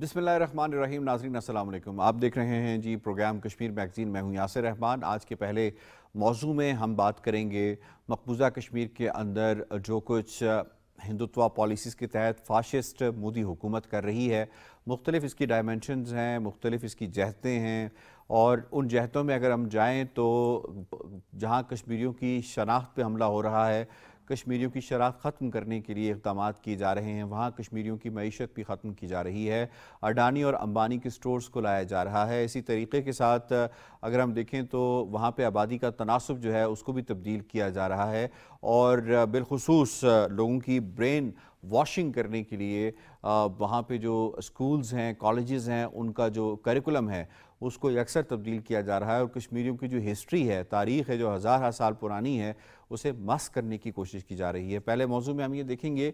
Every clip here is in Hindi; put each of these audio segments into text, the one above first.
बिसमीम नाजरीन असलम आप देख रहे हैं जी प्रोग्राम कश्मीर मैगज़ीन मैं हूँ यासर रहमान आज के पहले मौजू में हम बात करेंगे मकबूजा कश्मीर के अंदर जो कुछ हिंदुत्वा पॉलिसीज़ के तहत फाशिस्ट मोदी हुकूमत कर रही है मुख्तलिफ़ इसकी डायमेंशन हैं मुख्तलिफ़ इसकी जहतें हैं और उन जहतों में अगर हम जाएँ तो जहाँ कश्मीरीों की शनाख्त पर हमला हो रहा है कश्मीरियों की शराब ख़त्म करने के लिए इकदाम किए जा रहे हैं वहाँ कश्मीरियों की मीशत भी ख़त्म की जा रही है अडानी और अंबानी के स्टोर्स को लाया जा रहा है इसी तरीके के साथ अगर हम देखें तो वहाँ पर आबादी का तनासब जो है उसको भी तब्दील किया जा रहा है और बिलखसूस लोगों की ब्रेन वॉशिंग करने के लिए वहाँ पे जो स्कूल्स हैं कॉलेजेस हैं उनका जो करिकुलम है उसको अक्सर तब्दील किया जा रहा है और कश्मीरियों की जो हिस्ट्री है तारीख़ है जो हज़ार हाँ साल पुरानी है उसे मस करने की कोशिश की जा रही है पहले मौजू में हम ये देखेंगे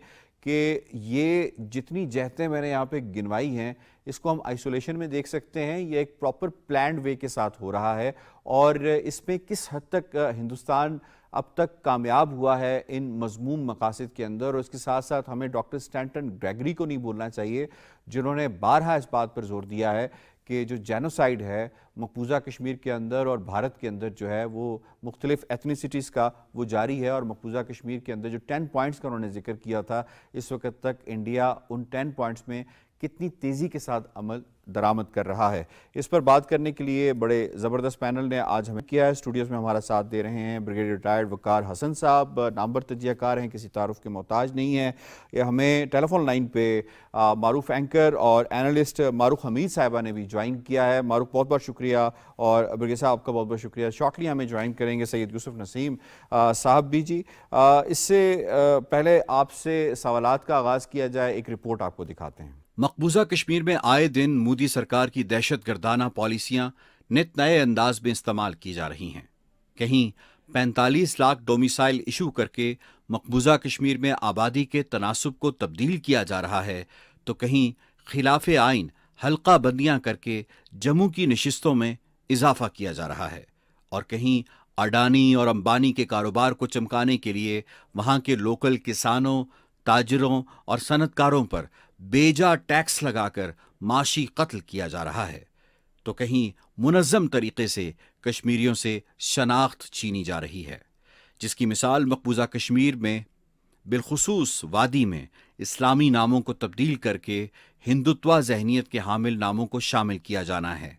कि ये जितनी जहतें मैंने यहाँ पे गिनवाई हैं इसको हम आइसोलेशन में देख सकते हैं ये एक प्रॉपर प्लान वे के साथ हो रहा है और इसमें किस हद तक हिंदुस्तान अब तक कामयाब हुआ है इन मजमूम मकासद के अंदर और इसके साथ साथ हमें डॉक्टर स्टैंटन ग्रेगरी को नहीं बोलना चाहिए जिन्होंने बारहा इस बात पर जोर दिया है कि जो जेनोसाइड है मकबूजा कश्मीर के अंदर और भारत के अंदर जो है वो मुख्तलिफ़ एथनीसिटीज़ का वो जारी है और मकबूजा कश्मीर के अंदर जो टेन पॉइंट्स का उन्होंने जिक्र किया था इस वक्त तक इंडिया उन टेन पॉइंट्स में कितनी तेज़ी के साथ अमल दरामद कर रहा है इस पर बात करने के लिए बड़े ज़बरदस्त पैनल ने आज हमें किया है स्टूडियोज़ में हमारा साथ दे रहे हैं ब्रिगेड रिटायर्ड वकार हसन साहब नामबर तजियाकार हैं किसी तारफ़ के मोहताज नहीं है ये हमें टेलीफोन लाइन पे मारूफ एंकर और एनालिस्ट मारूफ हमीद साहिबा ने भी ज्वाइन किया है मारूफ बहुत बहुत शुक्रिया शुक्रिया और बरगे साहब आपका बहुत बहुत शुक्रिया शॉर्टली हमें ज्वाइन करेंगे सैयद यूसुफ नसीम साहब भी जी इससे पहले आपसे सवाल का आगाज़ किया जाए एक रिपोर्ट आपको दिखाते हैं मकबूजा कश्मीर में आए दिन मोदी सरकार की दहशत गर्दाना पॉलिसियाँ नित नए अंदाज में इस्तेमाल की जा रही हैं कहीं 45 लाख डोमिसाइल इशू करके मकबूजा कश्मीर में आबादी के तनासब को तब्दील किया जा रहा है तो कहीं खिलाफ आइन हल्का बंदियां करके जम्मू की नशिस्तों में इजाफा किया जा रहा है और कहीं अडानी और अंबानी के कारोबार को चमकाने के लिए वहां के लोकल किसानों ताजरों और सनतकारों पर बेजा टैक्स लगाकर माशी कत्ल किया जा रहा है तो कहीं मुनज़म तरीके से कश्मीरियों से शनाख्त छीनी जा रही है जिसकी मिसाल मकबूजा कश्मीर में बिलखसूस वादी में इस्लामी नामों को तब्दील करके हिंदुत्वा जहनीत के हामिल नामों को शामिल किया जाना है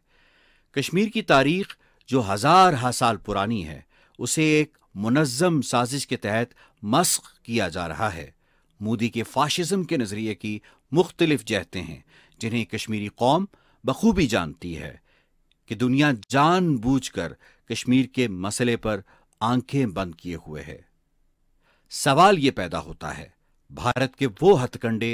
कश्मीर की तारीख जो हज़ार हा साल पुरानी है उसे एक मुनज़म साजिश के तहत मस्क किया जा रहा है मोदी के फाशिज़म के नज़रिए की मुख्तलिफ जहतें हैं जिन्हें कश्मीरी कौम बखूबी जानती है कि दुनिया कर कश्मीर के मसले पर आंखें बंद किए हुए है सवाल ये पैदा होता है भारत के वो हथकंडे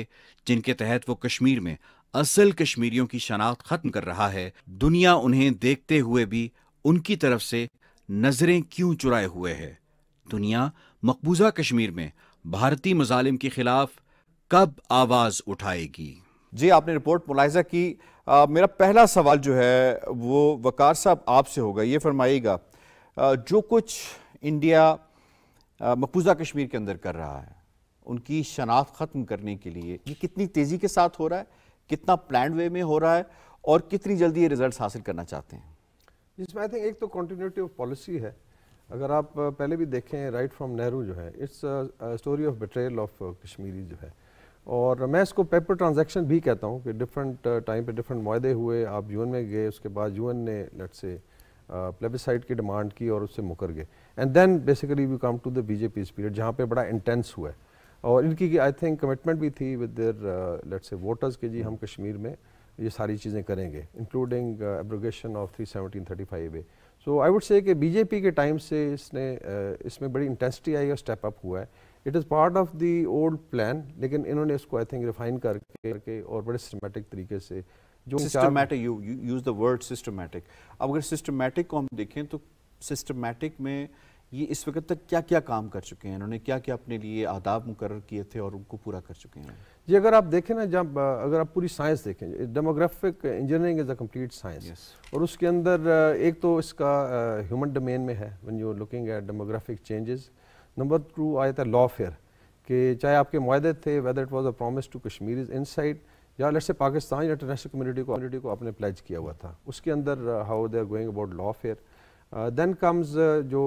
जिनके तहत वो कश्मीर में असल कश्मीरियों की शनाख्त खत्म कर रहा है दुनिया उन्हें देखते हुए भी उनकी तरफ से नजरें क्यों चुराए हुए है दुनिया मकबूजा कश्मीर में भारतीय मजालिम के खिलाफ कब आवाज उठाएगी जी आपने रिपोर्ट मुलायजा की आ, मेरा पहला सवाल जो है वो वकार साहब आपसे होगा ये फरमाइएगा जो कुछ इंडिया मकबूजा कश्मीर के अंदर कर रहा है उनकी शनाख्त ख़त्म करने के लिए ये कितनी तेज़ी के साथ हो रहा है कितना प्लान वे में हो रहा है और कितनी जल्दी ये रिजल्ट हासिल करना चाहते हैं जिसमें आई थिंक एक तो कॉन्टीन्यूटी ऑफ पॉलिसी है अगर आप पहले भी देखें राइट फ्रॉम नेहरू जो है it's story of betrayal of Kashmiri जो है और मैं इसको पेपर ट्रांजैक्शन भी कहता हूँ कि डिफरेंट टाइम पे डिफरेंट माहे हुए आप यूएन में गए उसके बाद यूएन ने लट से प्लेबिसाइड की डिमांड की और उससे मुकर गए and then basically we come to the BJP period जहाँ पे बड़ा इंटेंस हुआ है और इनकी आई थिंक कमिटमेंट भी थी with their let's say voters के जी हम कश्मीर में ये सारी चीज़ें करेंगे including abrogation of three seventeen thirty five A so I would say कि बीजेपी के टाइम से इसने uh, इसमें बड़ी इंटेंसिटी आई और स्टेप अप हुआ है it is part of the old plan लेकिन इन्होंने इसको आई थिंक रिफाइन करके करके और बड़े सिस्टमेटिक तरीके से जो systematic you use the word systematic अब अगर सिस्टमैटिक को हम देखें तो सिस्टमैटिक में ये इस वक्त तक क्या क्या काम कर चुके हैं इन्होंने क्या क्या अपने लिए आदाब मुकर किए थे और उनको पूरा कर चुके हैं जी अगर आप देखें ना जब अगर आप पूरी साइंस देखें demographic engineering is a complete science और उसके अंदर एक तो इसका ह्यूमन डोमेन में है one you looking at demographic changes number two आया था लॉ फेयर कि चाहे आपके माहे थे whether it was a promise to Kashmir is inside या let say Pakistan international community को कम्युनिटी को आपने प्लेज किया हुआ था उसके अंदर how they are going about lawfare then comes जो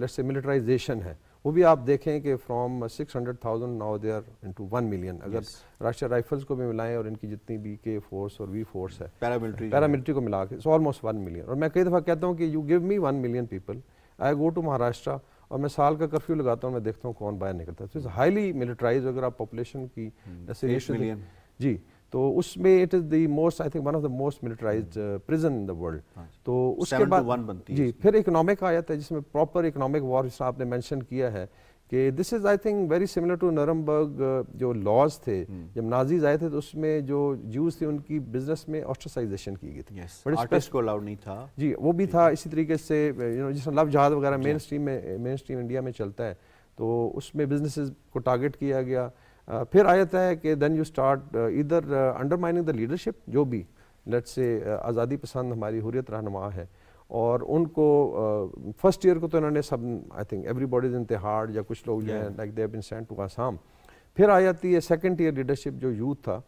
लेट से मिलिटराइजेशन है वो भी आप देखें कि from thousand now they are into one million अगर yes. राइफल्स को भी मिलाएं और इनकी जितनी भी के फोर्स और वी फोर्स है पैरामिलिट्री पैरामिलिट्री को मिला के ऑलमोस्ट वन मिलियन और मैं कई दफ़ा कहता हूँ कि you give me one million people I go to Maharashtra और मैं साल का कर्फ्यू लगाता हूँ मैं देखता हूँ कौन बाहर निकलता है हाईली मिलिट्राइज अगर आप पॉपुलेशन की hmm। जी तो उसमें it is the most I think one of the most militarise prison in the world तो उसके बाद जी फिर इकोनॉमिक आया है जिसमें प्रॉपर इकोनॉमिक वॉर जिसका आपने मैंशन किया है कि this is I think very similar to Nuremberg जो लॉज थे hmm. जब नाजीज आए थे तो उसमें जो जूस थे उनकी बिजनेस में ऑस्ट्राइजेशन की गई थी yes, को अलाउड नहीं था जी वो भी था इसी तरीके से यू नो जिस लव जहाज वगैरह मेन स्ट्रीम में मेन स्ट्रीम इंडिया में चलता है तो उसमें बिजनेसेस को टारगेट किया गया Uh, फिर आ जाता है कि देन यू स्टार्ट इधर अंडरमाइनिंग द लीडरशिप जो भी लेट से आज़ादी पसंद हमारी हुरियत रहनमा है और उनको फर्स्ट uh, ईयर को तो इन्होंने सब I think every bodies Tihar या कुछ लोग जो हैं like they been sent to Assam फिर आ जाती है सेकेंड ईयर लीडरशिप जो यूथ था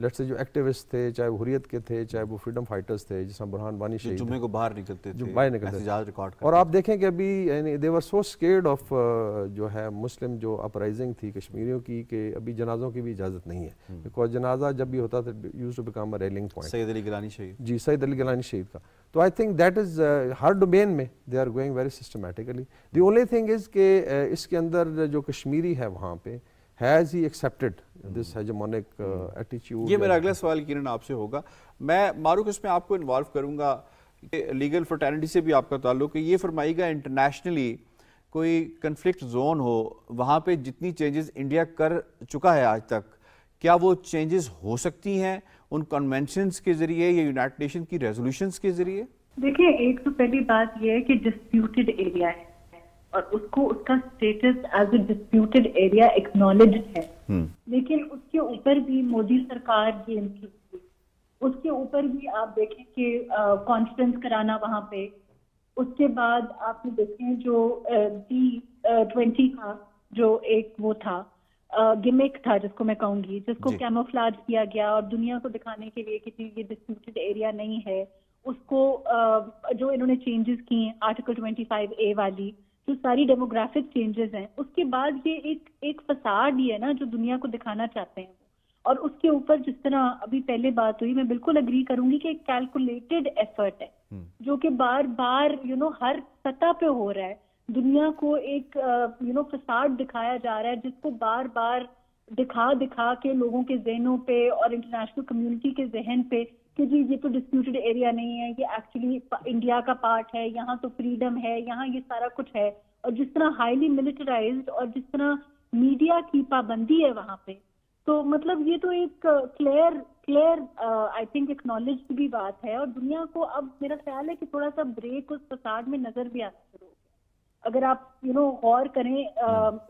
लेट से जो एक्टिविस्ट थे चाहे वो हुरियत के थे चाहे वो फ्रीडम फाइटर्स थे जिस बुरहान वानी शहीद जुम्मे को बाहर निकलते थे बाहर निकलते थे रिकॉर्ड और आप देखें कि अभी यानी देवर सो स्केर्ड ऑफ जो है मुस्लिम जो अपराइजिंग थी कश्मीरियों की कि अभी जनाजों की भी इजाज़त नहीं है बिकॉज हम्म। जनाजा जब भी होता था use to become rallying point Syed Ali Gilani शहीद जी सैद अली गिलानी शहीद का तो आई थिंक दैट इज़ हर डोमेन में they are going very systematically the only thing is के इसके अंदर जो कश्मीरी है वहाँ पे has he accepted this hegemonic attitude ये मेरा अगला सवाल किरण आपसे होगा मैं मारूक इसमें आपको इन्वॉल्व करूंगा लीगल फर्टर्निटी से भी आपका ताल्लुक है ये फरमाइएगा इंटरनेशनली कोई कन्फ्लिक्ट जोन हो वहाँ पे जितनी चेंजेस इंडिया कर चुका है आज तक क्या वो चेंजेस हो सकती हैं उन कन्वेंशन के जरिए या यूनाइटेड नेशन की रेजोल्यूशन के जरिए देखिए एक तो पहली बात ये है कि डिस्प्यूटेड एरिया है और उसको उसका status as a disputed area acknowledge है हम्म। लेकिन उसके ऊपर भी मोदी सरकार जी उसके ऊपर भी आप देखें कि कॉन्फ्रेंस कराना वहाँ पे उसके बाद आपने देखें जो जी ट्वेंटी का जो एक वो था गिमिक था जिसको मैं कहूंगी जिसको कैमोफ्लाज किया गया और दुनिया को दिखाने के लिए कि ये डिस्प्यूटेड एरिया नहीं है उसको जो इन्होंने चेंजेस किए आर्टिकल ट्वेंटी फाइव ए वाली जो सारी डेमोग्राफिक चेंजेस हैं उसके बाद ये एक एक फसाड ही है ना जो दुनिया को दिखाना चाहते हैं और उसके ऊपर जिस तरह अभी पहले बात हुई मैं बिल्कुल अग्री करूंगी कि एक कैलकुलेटेड एफर्ट है हम्म। जो कि बार बार यू नो हर सतह पे हो रहा है दुनिया को एक यू नो फसाड़ दिखाया जा रहा है जिसको बार बार दिखा दिखा के लोगों के जहनों पे और इंटरनेशनल कम्युनिटी के जहन पे कि जी ये तो डिस्प्यूटेड एरिया नहीं है ये एक्चुअली इंडिया का पार्ट है यहाँ तो फ्रीडम है यहाँ ये सारा कुछ है और जिस तरह हाईली मिलिटराइज और जिस तरह मीडिया की पाबंदी है वहाँ पे तो मतलब ये तो एक क्लियर क्लियर आई थिंक एक नॉलेज की भी बात है और दुनिया को अब मेरा ख्याल है कि थोड़ा सा ब्रेक उस प्रसाद में नजर भी आना शुरू अगर आप यू नो गौर करें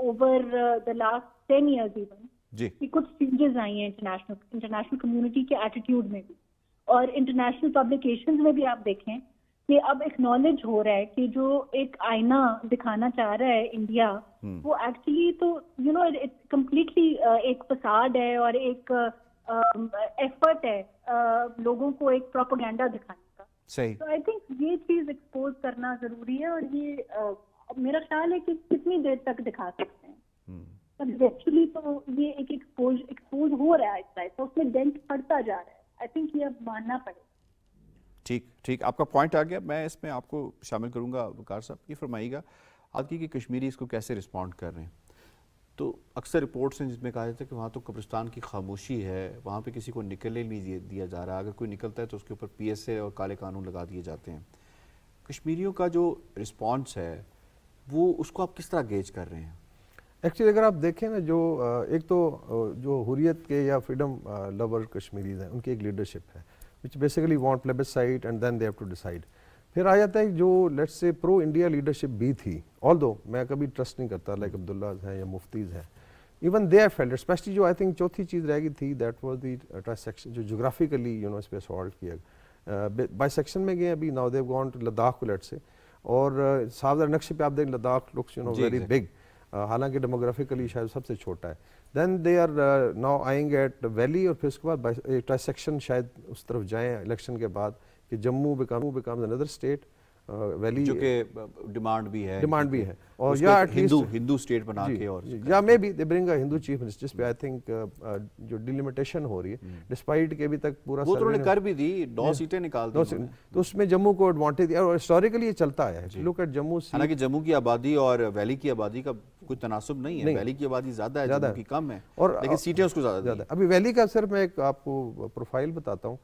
over the last ten years even कि कुछ चेंजेस आई हैं इंटरनेशनल इंटरनेशनल कम्युनिटी के एटीट्यूड में भी और इंटरनेशनल पब्लिकेशन में भी आप देखें कि अब एक्नॉलेज हो रहा है कि जो एक आईना दिखाना चाह रहा है इंडिया hmm. हम्म। वो एक्चुअली तो यू नो इट कम्प्लीटली एक पसाड है और एक एफर्ट uh, um, है uh, लोगों को एक प्रोपोगेंडा दिखाने का सही तो आई थिंक ये चीज एक्सपोज करना जरूरी है और ये uh, मेरा ख्याल है कि कितनी देर तक दिखा सकते हैं hmm. हम्म। एक्चुअली तो ये एक एक्सपोज एक्सपोज हो रहा है इस तो उसमें डेंट पड़ता जा रहा है आई थिंक ये अब मानना पड़ेगा ठीक ठीक आपका पॉइंट आ गया मैं इसमें आपको शामिल करूंगा वकार साहब ये फरमाइएगा आपकी कि कश्मीरी इसको कैसे रिस्पॉन्ड कर रहे हैं तो अक्सर रिपोर्ट्स हैं जिसमें कहा जाता है कि वहाँ तो कब्रिस्तान की खामोशी है वहाँ पे किसी को निकलने नहीं दिया जा रहा अगर कोई निकलता है तो उसके ऊपर पीएसए और काले कानून लगा दिए जाते हैं कश्मीरियों का जो रिस्पॉन्स है वो उसको आप किस तरह गेज कर रहे हैं एक्चुअली अगर आप देखें ना जो एक तो जो हुरियत के या फ्रीडम लवर कश्मीरीज हैं उनकी एक लीडरशिप है which basically want plebiscite and then they have to decide फिर आ जाता है जो let's say pro India leadership भी थी ऑल दो मैं कभी ट्रस्ट नहीं करता लाइक अब्दुल्लाज हैं या मुफ्तीज़ हैं even they are failed specially जो आई थिंक चौथी चीज़ रह गई थी दैट वॉज दी ट्रांसक्शन जो जोग्राफिकली यू नो इस पर सॉल्व किया बाई सेक्शन में गए अभी नाउ देव गॉन्ट लद्दाख को लेट से और सावधान नक्शे पे आप देख Ladakh looks you know very big हालांकि डेमोग्राफिकली शायद सबसे छोटा है then they are now eyeing at valley और फिर उसके बाद ट्रांसेक्शन शायद उस तरफ जाएँ इलेक्शन के बाद कि Jammu become becomes another state valley जो के डिमांड भी है डिमांड भी है और या हिंदू हिंदू स्टेट बना के और या maybe they bring a Hindu chief minister जिस पे आई थिंक जो डिलिमिटेशन हो रही है डिस्पाइट हम्म। के अभी तक पूरा वो तो उन्होंने कर भी दी नौ सीटें निकाल दी तो उसमें जम्मू को एडवांटेज दिया और हिस्टोरिकली ये चलता है लुक एट जम्मू हालांकि जम्मू की आबादी और वैली की आबादी का कोई तनासुब नहीं है वैली की आबादी ज्यादा है जम्मू की कम है और लेकिन सीटें उसको ज्यादा ज्यादा अभी वैली का सिर्फ मैं एक आपको प्रोफाइल बताता हूं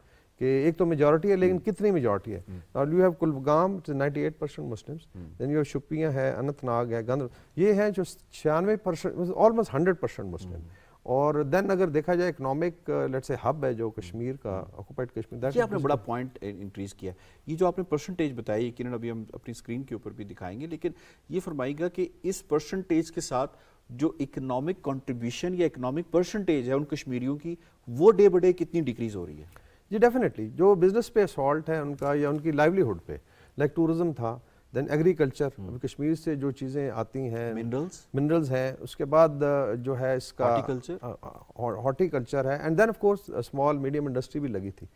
कि एक तो मेजोरिटी है लेकिन हम्म। कितनी मेजोरिटी है और you have Kulgam ninety eight percent Muslims then you have है अनंतनाग है गंद ये हैं जो छियानवे percent almost hundred percent Muslim और देन अगर देखा जाए इकोनॉमिक लेट्स से हब है जो कश्मीर का ऑक्यूपाइड कश्मीर ये आपने बड़ा पॉइंट इंक्रीज किया ये जो आपने परसेंटेज बताई कि अभी हम अपनी स्क्रीन के ऊपर भी दिखाएंगे लेकिन ये फरमाएगा कि इस परसेंटेज के साथ जो इकोनॉमिक कंट्रीब्यूशन या इकोनॉमिक परसेंटेज है उन कश्मीरियों की वो डे बाय डे कितनी डिक्रीज हो रही है जी डेफिनेटली जो बिज़नेस पे असॉल्ट है उनका या उनकी लाइवलीहुड पे लाइक टूरिज्म था दैन एग्रीकल्चर अब कश्मीर से जो चीज़ें आती हैं मिनरल्स मिनरल्स हैं उसके बाद जो है इसका हॉर्टिकल्चर है and then of course small medium industry भी लगी थी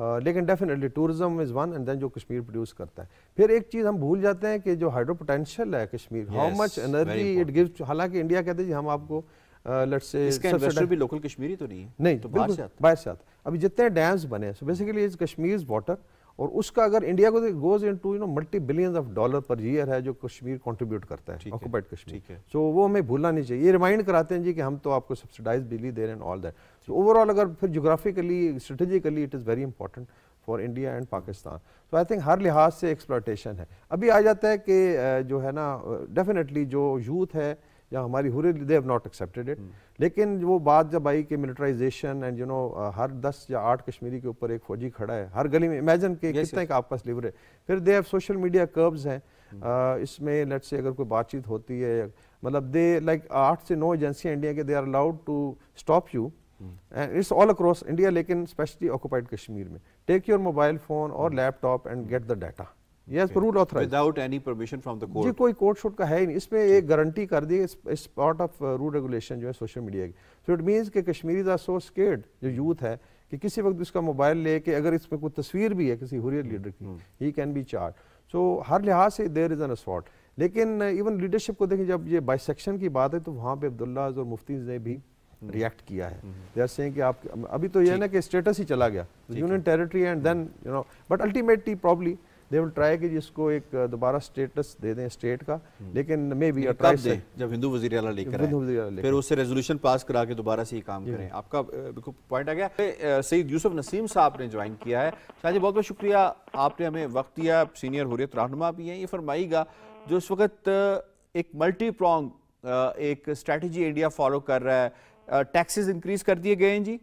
Uh, लेकिन definitely tourism is one and then जो कश्मीर प्रोड्यूस करता है फिर एक चीज़ हम भूल जाते हैं कि जो हाइड्रो पोटेंशियल है Kashmir how much energy it give हालांकि इंडिया कहते हैं जी हम आपको लेट्स uh, से भी लोकल कश्मीरी तो नहीं है नहीं तो बाहर से अभी जितने डैम्स बने हैं so basically is Kashmir water और उसका अगर इंडिया को goes in to you know multi billion of dollar per year है जो कश्मीर कंट्रीब्यूट करता है ऑक्यूपाइड कश्मीर सो so, वो हमें भूलना नहीं चाहिए ये रिमाइंड कराते हैं जी कि हम तो आपको सब्सिडाइज बिजली दे रहे हैं ऑल दैट सो ओवरऑल अगर फिर geographically strategically it is very important for India and Pakistan तो आई थिंक हर लिहाज से एक्सप्लाटेशन है अभी आ जाता है कि जो है ना डेफिनेटली जो यूथ है या हमारी हुरे they have not accepted it लेकिन वो बात जब आई कि मिलिट्राइजेशन एंड यू नो हर दस या आठ कश्मीरी के ऊपर एक फौजी खड़ा है हर गली में इमेजिन के yes, कितने का आपका स्लीवर है फिर they have social media curbs हैं hmm. uh, इसमें लेट से अगर कोई बातचीत होती है मतलब दे लाइक आठ से नौ एजेंसियाँ इंडिया के they are allowed to stop you and it's all across India लेकिन स्पेशली ऑक्यूपाइड कश्मीर में टेक योर मोबाइल फ़ोन और laptop and get the data yes proved authorize जी कोई कोर्ट शोट का है ही नहीं इसमें एक गारंटी कर दी इस पार्ट ऑफ रूल रेगुलेशन जो है सोशल मीडिया की सो इट मींस कि कश्मीरीज सो स्केर्ड जो यूथ है कि किसी वक्त उसका मोबाइल लेके अगर इसमें कोई तस्वीर भी है किसी हुरियत लीडर hmm. की he can be charge so हर लिहाज से देर इज़ एन असॉट लेकिन इवन uh, लीडरशिप को देखें जब ये बाइसेक्शन की बात है तो वहाँ पे अब्दुल्लाज और मुफ्तीज़ ने भी रिएक्ट hmm. किया है जैसे hmm. कि आप अभी तो यह ना कि स्टेटस ही चला गया union territory and then you know but ultimately probably they will try कि जिसको एक दोबारा स्टेटस दे दें स्टेट का हम्म। लेकिन मे बी जब हिंदू वजीर अला लेकर फिर उससे रेजोल्यूशन पास करा के दोबारा से ये काम करें आपका पॉइंट आ गया सईद यूसुफ नसीम साहब ने ज्वाइन किया है शाह जी बहुत बहुत शुक्रिया आपने हमें वक्त दिया सीनियर हुरियत रहनुमा भी हैं ये फरमाइएगा जो इस वक्त एक मल्टी प्रॉन्ग एक स्ट्रेटजी इंडिया फॉलो कर रहा है टैक्सेस इंक्रीज कर दिए गए हैं जी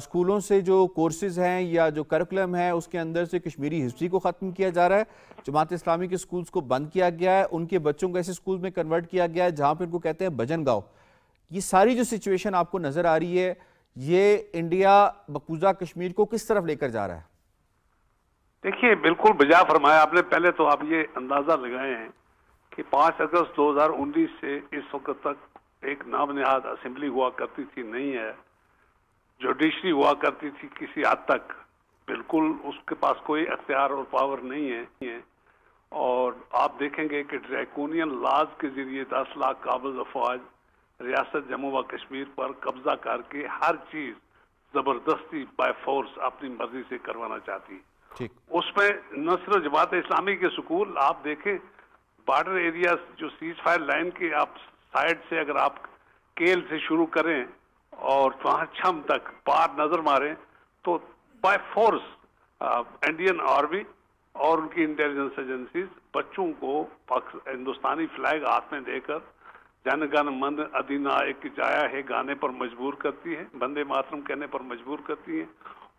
स्कूलों से जो कोर्सेज हैं या जो करिकुलम है उसके अंदर से कश्मीरी हिस्ट्री को ख़त्म किया जा रहा है जमात इस्लामी के स्कूल्स को बंद किया गया है उनके बच्चों को ऐसे स्कूल में कन्वर्ट किया गया है जहाँ पर इनको कहते हैं भजन गाँव ये सारी जो सिचुएशन आपको नज़र आ रही है ये इंडिया मकूजा कश्मीर को किस तरफ लेकर जा रहा है देखिए बिल्कुल बजा फरमाया आपने पहले तो आप ये अंदाज़ा लगाए हैं कि 5 अगस्त 2019 से इस वक्त तक एक नाम नहाद असेंबली हुआ करती थी नहीं है जुडिशरी हुआ करती थी किसी हद तक बिल्कुल उसके पास कोई अख्तियार और पावर नहीं है और आप देखेंगे कि ड्रैकोनियन लाज के जरिए 10 लाख काबज अफवाज रियासत जम्मू व कश्मीर पर कब्जा करके हर चीज जबरदस्ती बाय फोर्स अपनी मर्जी से करवाना चाहती है उसमें न सिर्फ जमात इस्लामी के स्कूल आप देखें बॉर्डर एरिया जो सीज फायर लाइन की आप साइड से अगर आप केल से शुरू करें और वहाँ छम तक पार नजर मारे तो बाय फोर्स इंडियन आर्मी और उनकी इंटेलिजेंस एजेंसी बच्चों को हिंदुस्तानी फ्लैग हाथ में देकर जनगण मन अधिनायक जाया है गाने पर मजबूर करती है बंदे मातरम कहने पर मजबूर करती है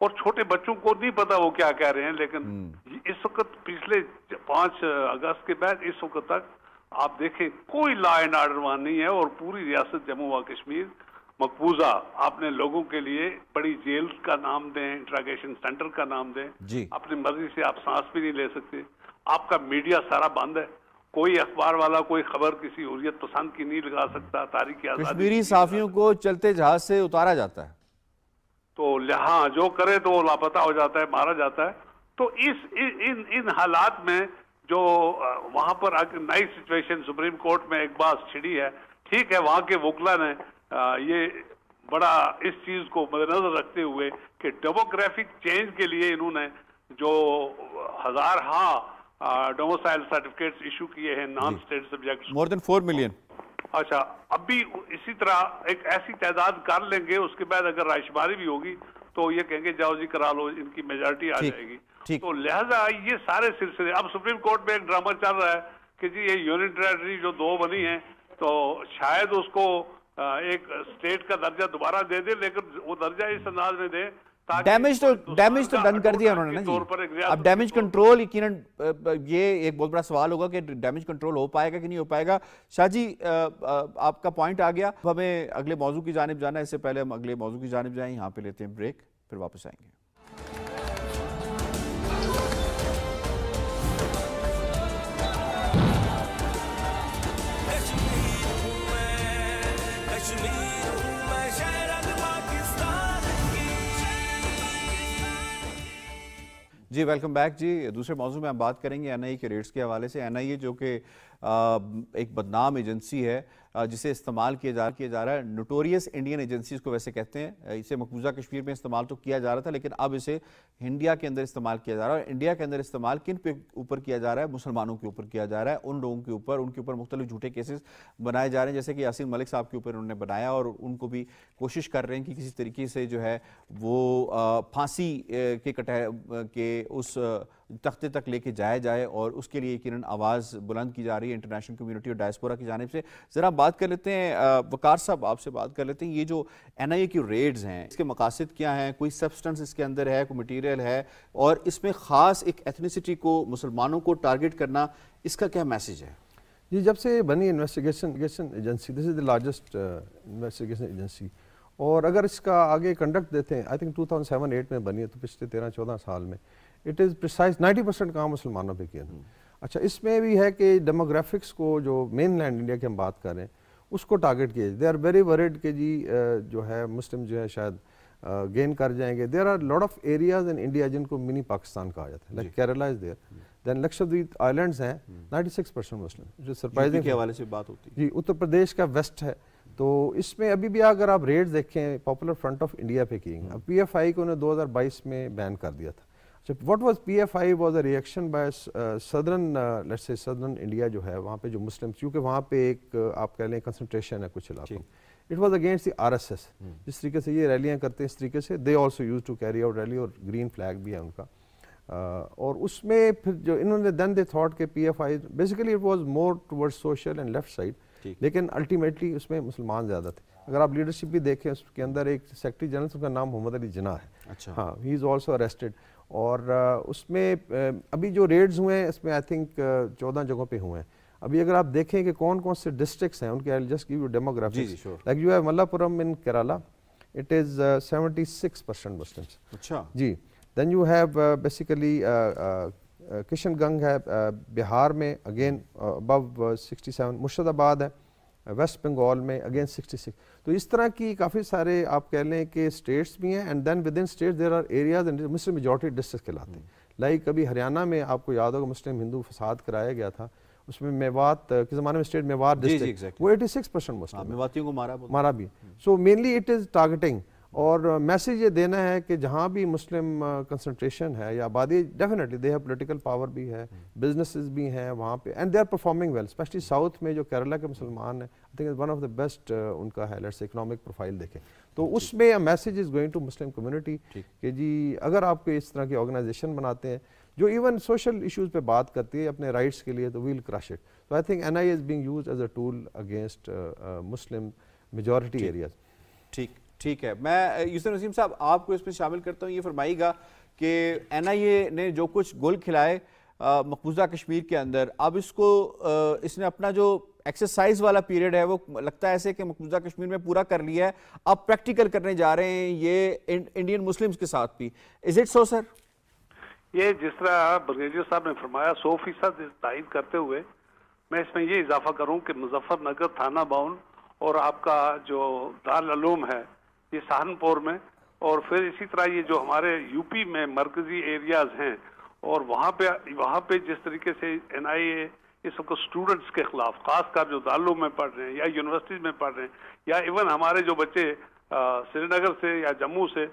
और छोटे बच्चों को नहीं पता वो क्या कह रहे हैं लेकिन हम्म। इस वक्त पिछले पांच अगस्त के बाद इस वक्त तक आप देखें कोई लॉ एंड ऑर्डर वहां नहीं है और पूरी रियासत जम्मू व कश्मीर मकबूजा आपने लोगों के लिए बड़ी जेल का नाम दें इंट्रागेशन सेंटर का नाम दें जी। अपनी मर्जी से आप सांस भी नहीं ले सकते आपका मीडिया सारा बंद है कोई अखबार वाला कोई खबर किसी हुरियत पसंद की नहीं लगा सकता तारीख कश्मीरी साफियों को चलते जहाज से उतारा जाता है तो लिहा जो करे तो लापता हो जाता है मारा जाता है तो इस इन इन हालात में जो वहां पर नई सिचुएशन सुप्रीम कोर्ट में एक बात छिड़ी है ठीक है वहां के वकला ने ये बड़ा इस चीज को मद्देनजर रखते हुए कि डेमोग्राफिक चेंज के लिए इन्होंने जो हजार हा डोमोसाइल सर्टिफिकेट्स इशू किए हैं non state subject more than four million अच्छा अभी इसी तरह एक ऐसी तादाद कर लेंगे उसके बाद अगर रायशुमारी भी होगी तो ये कहेंगे जाओ जी करा लो इनकी मेजोरिटी आ जाएगी तो लिहाजा ये सारे सिलसिले अब सुप्रीम कोर्ट में एक ड्रामा चल रहा है कि जी ये यूनिट टेरेटरी जो दो बनी है तो शायद उसको एक स्टेट का दर्जा दोबारा दे दे लेकिन वो दर्जा इस अंदाज में दे डैमेज तो डैमेज तो डन कर दिया उन्होंने ना अब डैमेज कंट्रोल यकीन ये एक बहुत बड़ा सवाल होगा कि डैमेज कंट्रोल हो पाएगा कि नहीं हो पाएगा शाह जी आपका पॉइंट आ गया अब हमें अगले मौजू की जानब जाना है इससे पहले हम अगले मौजू की जानब जाएं यहाँ पे लेते हैं ब्रेक फिर वापस आएंगे जी वेलकम बैक जी दूसरे मौजू में हम बात करेंगे एनआईए e के रेट्स के हवाले से एनआईए e जो कि एक बदनाम एजेंसी है जिसे इस्तेमाल किया जा किया जा रहा है नोटोरियस इंडियन एजेंसीज़ को वैसे कहते हैं इसे मकबूजा कश्मीर में इस्तेमाल तो किया जा रहा था लेकिन अब इसे इंडिया के अंदर इस्तेमाल किया जा रहा है और इंडिया के अंदर इस्तेमाल किन पे ऊपर किया जा रहा है मुसलमानों के ऊपर किया जा रहा है उन लोगों के ऊपर उनके ऊपर मुख्तलिफ झूठे केसेस बनाए जा रहे हैं जैसे कि यासिन मलिक साहब के ऊपर उन्होंने बनाया और उनको भी कोशिश कर रहे हैं कि किसी तरीके से जो है वो फांसी के कटह के उस तख्ते तक लेके जाया जाए और उसके लिए यकीन आवाज़ बुलंद की जा रही है इंटरनेशनल कम्युनिटी और डायस्पोरा की जानब से ज़रा बात कर लेते हैं वकार साहब आपसे बात कर लेते हैं ये जो एन आई ए की रेड्स हैं इसके मकासद क्या हैं कोई सब्सटेंस इसके अंदर है कोई मटीरियल है और इसमें ख़ास एक एथनिसिटी को मुसलमानों को टारगेट करना इसका क्या मैसेज है ये जब से बनी investigation agency this is the largest investigation agency और अगर इसका आगे कंडक्ट देते हैं आई थिंक 2007-8 में बनी है तो पिछले 13-14 साल में इट इज़ प्रिसाइज 90 परसेंट काम मुसलमानों पे किया अच्छा इसमें भी है कि डेमोग्राफिक्स को जो मेन लैंड इंडिया की हम बात कर रहे हैं उसको टारगेट किया दे आर वेरी वरिड के जी जो है मुस्लिम जो है शायद गेन कर जाएंगे there are lot of areas in India जिनको मिनी पाकिस्तान कहा जाता है like Kerala is there then Lakshadweep islands हैं 96 परसेंट मुस्लिम जो सरप्राइजिंग के हवाले से बात होती है जी उत्तर प्रदेश का वेस्ट है तो इसमें अभी भी अगर आप रेट देखें पॉपुलर फ्रंट ऑफ इंडिया पे किए हैं पी एफ आई को उन्हें दो में बैन कर दिया था So what was PFI was a reaction by uh, southern uh, let's say southern India जो है वहाँ पे जो मुस्लिम क्योंकि वहाँ पर एक uh, आप कह लें कंसनट्रेशन है कुछ इलाकों में it was against the R S S जिस तरीके से ये रैलियाँ करते हैं इस तरीके से they also use to carry out rally और ग्रीन फ्लैग भी है उनका uh, और उसमें फिर जो इन्होंने देन दे थॉट के P F I basically it was more toward social and left side लेकिन अल्टीमेटली उसमें मुसलमान ज़्यादा थे अगर आप लीडरशिप भी देखें उसके अंदर एक सेक्रेटरी जनरल उनका नाम मोहम्मद अली जना है अच्छा हाँ ही इज़ ऑल्सो अरेस्टेड और उसमें अभी जो रेड्स हुए हैं इसमें आई थिंक चौदह जगहों पे हुए हैं अभी अगर आप देखें कि कौन कौन से डिस्ट्रिक्ट्स हैं उनके I just give you demography like you have Malappuram in Kerala it is seventy six percent Muslim अच्छा जी then you have basically Kishan है बिहार में again above sixty seven Murshidabad है वेस्ट बंगाल में अगेन सिक्सटी सिक्स तो इस तरह की काफ़ी सारे आप कह लें कि स्टेट्स भी हैं and then within state there are areas and Muslim majority district कहलाते हैं लाइक hmm. अभी हरियाणा में आपको याद होगा मुस्लिम हिंदू फसाद कराया गया था उसमें मेवात के ज़माने में स्टेट मेवात डिस्ट्रिक्ट वो 86 परसेंट मुस्लिम हाँ, मेवातियों को मारा मारा भी so mainly it is targeting और मैसेज ये देना है कि जहाँ भी मुस्लिम कंसनट्रेशन है या आबादी डेफिनेटली दे है पोलिटिकल पावर भी है बिजनेस hmm. भी हैं वहाँ पे and they are performing well specially south में जो केरला के मुसलमान हैं I think one of the best उनका है लेट्स इकोनॉमिक प्रोफाइल देखें तो hmm, उसमें message is going to Muslim community कि जी अगर आप इस तरह की ऑर्गेनाइजेशन बनाते हैं जो इवन सोशल इश्यूज़ पे बात करती है अपने राइट्स के लिए तो वील क्रश इट तो I think N I is being use as a tool against Muslim majority areas ठीक ठीक है मैं यूसर नसीम साहब आपको इसमें शामिल करता हूँ ये फरमाइएगा कि एन आई ए ने जो कुछ गोल खिलाए मकबूजा कश्मीर के अंदर अब इसको आ, इसने अपना जो एक्सरसाइज वाला पीरियड है वो लगता है ऐसे कि मकबूजा कश्मीर में पूरा कर लिया है अब प्रैक्टिकल करने जा रहे हैं ये इंडियन मुस्लिम्स के साथ भी इज इट सो सर ये जिस तरह ब्रिगेडियर साहब ने फरमाया सौ फीसद तायद करते हुए मैं इसमें ये इजाफा करूँ कि मुजफ्फरनगर थाना बाउन और आपका जो दार है ये सहारनपुर में और फिर इसी तरह ये जो हमारे यूपी में मरकजी एरियाज हैं और वहाँ पे वहाँ पे जिस तरीके से एन आई ए इस सबको स्टूडेंट्स के खिलाफ खासकर जो दालों में पढ़ रहे हैं या यूनिवर्सिटीज में पढ़ रहे हैं या इवन हमारे जो बच्चे श्रीनगर से या जम्मू से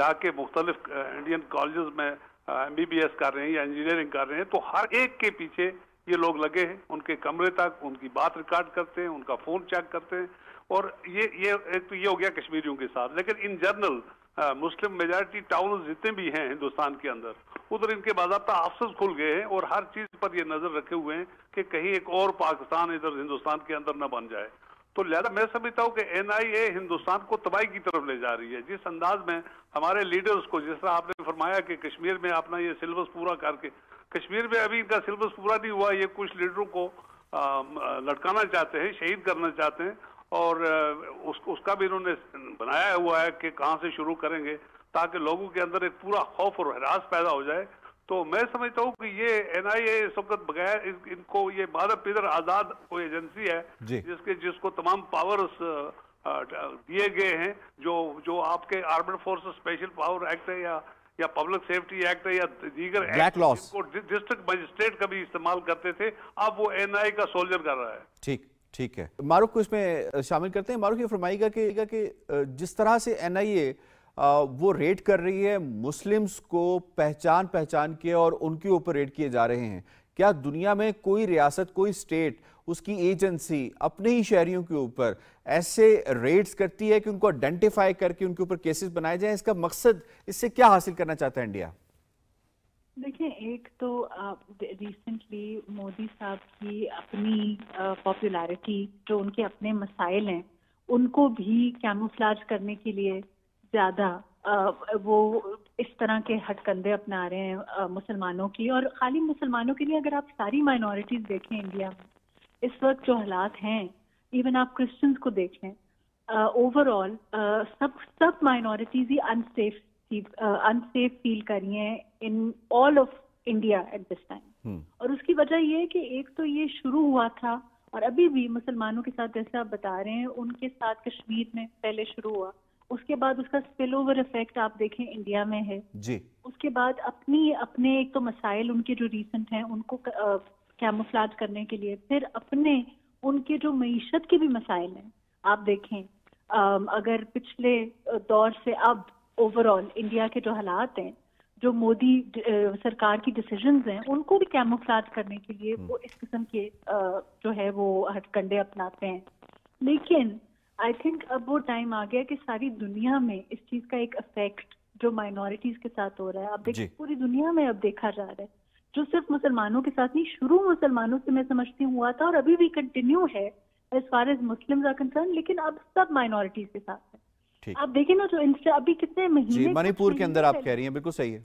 जाके मुख्तलिफ इंडियन कॉलेज में एम बी बी एस कर रहे हैं या इंजीनियरिंग कर रहे हैं तो हर एक के पीछे ये लोग लगे हैं उनके कमरे तक उनकी बात रिकॉर्ड करते हैं उनका फ़ोन चेक करते हैं और ये ये एक तो ये हो गया कश्मीरियों के साथ लेकिन in general Muslim majority town जितने भी हैं हिंदुस्तान के अंदर उधर इनके बाबा ऑफिस खुल गए हैं और हर चीज पर ये नजर रखे हुए हैं कि कहीं एक और पाकिस्तान इधर हिंदुस्तान के अंदर न बन जाए तो लिहाजा मैं समझता हूँ कि एनआईए हिंदुस्तान को तबाही की तरफ ले जा रही है जिस अंदाज में हमारे लीडर्स को जिस तरह आपने फरमाया कि कश्मीर में अपना ये सिलेबस पूरा करके कश्मीर में अभी इनका सिलेबस पूरा नहीं हुआ ये कुछ लीडरों को लटकाना चाहते हैं शहीद करना चाहते हैं और उस, उसका भी इन्होंने बनाया हुआ है कि कहाँ से शुरू करेंगे ताकि लोगों के अंदर एक पूरा खौफ और हरास पैदा हो जाए तो मैं समझता हूँ कि ये एनआईए इस वक्त बगैर इनको ये भारत पिधर आजाद कोई एजेंसी है जिसके जिसको तमाम पावर्स दिए गए हैं जो जो आपके armed force special power act है या या पब्लिक सेफ्टी एक्ट है या दीगर एक्ट को डिस्ट्रिक्ट मजिस्ट्रेट का भी इस्तेमाल करते थे अब वो एनआई का सोल्जर कर रहा है ठीक ठीक है मारूख को इसमें शामिल करते हैं मारूख ये फरमाइएगा कि, कि जिस तरह से एनआईए वो रेड कर रही है मुस्लिम्स को पहचान पहचान के और उनके ऊपर रेड किए जा रहे हैं क्या दुनिया में कोई रियासत कोई स्टेट उसकी एजेंसी अपने ही शहरियों के ऊपर ऐसे रेड्स करती है कि उनको आइडेंटिफाई करके उनके ऊपर केसेस बनाए जाएं इसका मकसद इससे क्या हासिल करना चाहता है इंडिया देखिए एक तो रिसेंटली मोदी साहब की अपनी पॉपुलैरिटी जो उनके अपने मसाइल हैं उनको भी कैमोफ्लाज करने के लिए ज्यादा वो इस तरह के हटकंदे अपना रहे हैं मुसलमानों की और खाली मुसलमानों के लिए अगर आप सारी माइनॉरिटीज देखें इंडिया में इस वक्त जो हालात हैं इवन आप क्रिश्चियंस को देखें ओवरऑल सब सब माइनॉरिटीज ही अनसेफ अनसेफ फील कर रही हैं in all of India at this time और उसकी वजह ये है कि एक तो ये शुरू हुआ था और अभी भी मुसलमानों के साथ जैसे आप बता रहे हैं उनके साथ कश्मीर में पहले शुरू हुआ उसके बाद उसका स्पिल ओवर इफेक्ट आप देखें इंडिया में है जी उसके बाद अपनी अपने एक तो मसाइल उनके जो रिसेंट हैं उनको कैमोफ्लाज करने के लिए फिर अपने उनके जो मीशत के भी मसाइल हैं आप देखें अगर पिछले दौर से अब ओवरऑल इंडिया के जो हालात हैं जो मोदी सरकार की डिसीजन हैं उनको भी कैमोफ्लाज करने के लिए हम्म। वो इस किस्म के जो है वो हटकंडे अपनाते हैं लेकिन आई थिंक अब वो टाइम आ गया कि सारी दुनिया में इस चीज का एक अफेक्ट जो माइनॉरिटीज के साथ हो रहा है अब देखिए पूरी दुनिया में अब देखा जा रहा है जो सिर्फ मुसलमानों के साथ नहीं शुरू मुसलमानों से मैं समझती हूँ हुआ था और अभी भी कंटिन्यू है as far as Muslim are concern लेकिन अब सब माइनॉरिटीज के साथ ठीक आप देखिए ना जो इंस्टा अभी कितने महीने मणिपुर के अंदर आप कह रही हैं बिल्कुल सही है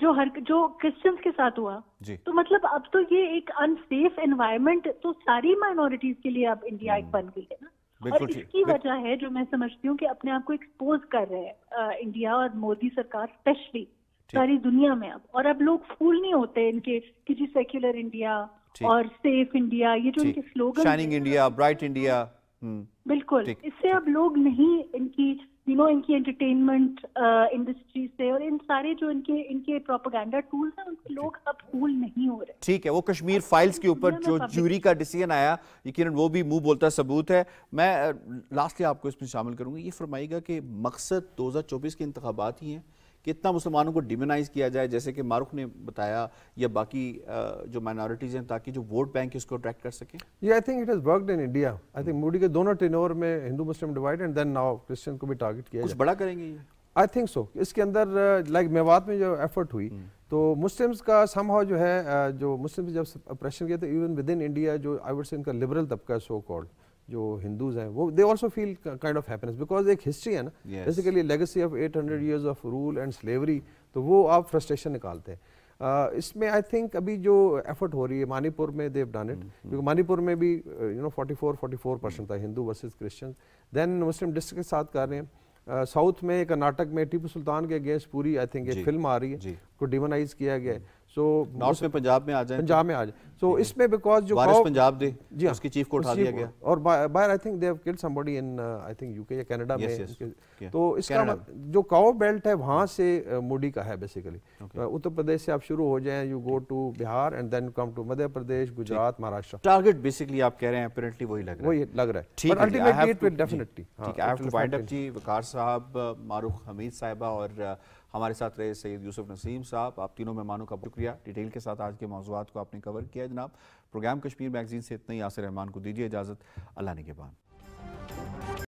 जो हर जो क्रिश्चियंस के साथ हुआ जी. तो मतलब अब तो ये एक अनसेफ एनवायरनमेंट तो सारी माइनॉरिटीज के लिए अब इंडिया एक हम्म। बन गई है ना और इसकी वजह है जो मैं समझती हूँ कि अपने आप को एक्सपोज कर रहे हैं इंडिया और मोदी सरकार स्पेशली सारी दुनिया में अब और अब लोग फूल नहीं होते इनके किसी सेक्युलर इंडिया और सेफ इंडिया ये जो इनके slogan shining India bright India hmm. बिल्कुल इससे अब लोग नहीं इनकी यू नो इनकी एंटरटेनमेंट इंडस्ट्री uh, से और इन सारे जो इनके इनके प्रोपोगंडा टूल्स हैं उनके लोग अब कूल नहीं हो रहे ठीक है वो कश्मीर फाइल्स के ऊपर जो जूरी का डिसीजन आया यकीन वो भी मुंह बोलता सबूत है मैं लास्टली uh, आपको इसमें शामिल करूंगी ये फरमाइएगा कि मकसद 2024 के इंतबात ही हैं कि इतना मुसलमानों को डिमोनाइज किया जाए जैसे कि मारूख ने बताया या बाकी जो माइनॉरिटीज़ हैं ताकि जो वोट बैंक है उसको अट्रैक्ट कर सके ये I think it has worked in India I think Modi के दोनों टेनोर में Hindu Muslim divide and then now Christian को भी टारगेट किया कुछ बड़ा करेंगे ये आई थिंक सो इसके अंदर लाइक मेवात में जो एफर्ट हुई हम्म। तो मुस्लिम्स का समहाउ जो है जो मुस्लिम जब अप्रेशन किया था इवन विद इन इंडिया जो आई वुड से इनका लिबरल तबका सो कॉल्ड जो हिंदूज हैं वो they also feel kind of happiness because एक हिस्ट्री है ना basically legacy of 800 years of rule and slavery तो वो आप फ्रस्ट्रेशन निकालते हैं uh, इसमें आई थिंक अभी जो एफर्ट हो रही है मानीपुर में देव डन इट क्योंकि मानीपुर में भी you know forty four forty four percent था Hindu versus Christian then Muslim district के साथ कर रहे हैं साउथ uh, में कर्नाटक में टीपू सुल्तान के अगेंस्ट पूरी आई थिंक एक फिल्म आ रही है उसको डिमोनाइज किया गया है hmm. सो नॉर्थ में पंजाब में आ जाए पंजाब तो में आ जाए सो इसमें बिकॉज जो पंजाब दे जी हाँ। उसकी चीफ को उठा दिया गया और बाहर I think they have killed somebody in I think UK या कनाडा में तो इसका जो काओ बेल्ट है वहां से मोडी uh, का है बेसिकली उत्तर प्रदेश से आप शुरू हो जाए you go to Bihar and then come to Madhya Pradesh Gujarat Maharashtra target basically आप कह रहे हैं अपेरेंटली वही लग रहा है वही लग रहा है ठीक अल्टीमेटली इट विल डेफिनेटली ठीक है I have to wind up जी वकार साहब मारूफ uh, हमीद साहिबा और uh, हमारे साथ रहे सैयद यूसुफ नसीम साहब आप तीनों मेहमानों का शुक्रिया डिटेल के साथ आज के मौजूद को आपने कवर किया जनाब प्रोग्राम कश्मीर मैगजीन से इतना ही आसिर रहमान को दीजिए इजाज़त अल्लाह ने के बाद